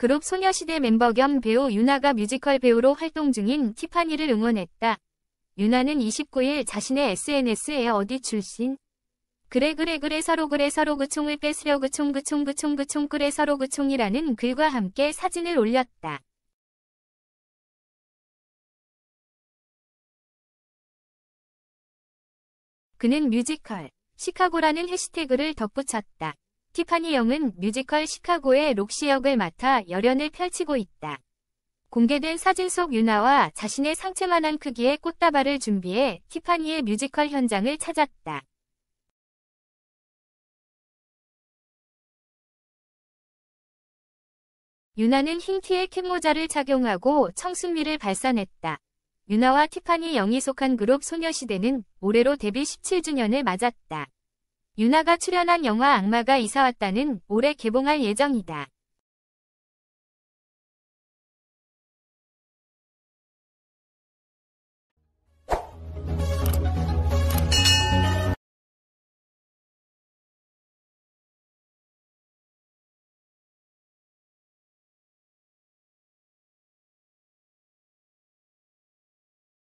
그룹 소녀시대 멤버 겸 배우 유나가 뮤지컬 배우로 활동 중인 티파니를 응원했다. 유나는 29일 자신의 SNS에 어디 출신? 그래 그래 그래 서로 그래 서로 그 총을 뺏으려 그총 그총 그 총 그 총 그래 서로 그 총이라는 글과 함께 사진을 올렸다. 그는 뮤지컬, 시카고라는 해시태그를 덧붙였다. 티파니 영은 뮤지컬 시카고의 록시 역을 맡아 열연을 펼치고 있다. 공개된 사진 속 유나와 자신의 상체만한 크기의 꽃다발을 준비해 티파니의 뮤지컬 현장을 찾았다. 유나는 흰 티에 캡 모자를 착용하고 청순미를 발산했다. 유나와 티파니 영이 속한 그룹 소녀시대는 올해로 데뷔 17주년을 맞았다. 유나가 출연한 영화 악마가 이사왔다는 올해 개봉할 예정이다.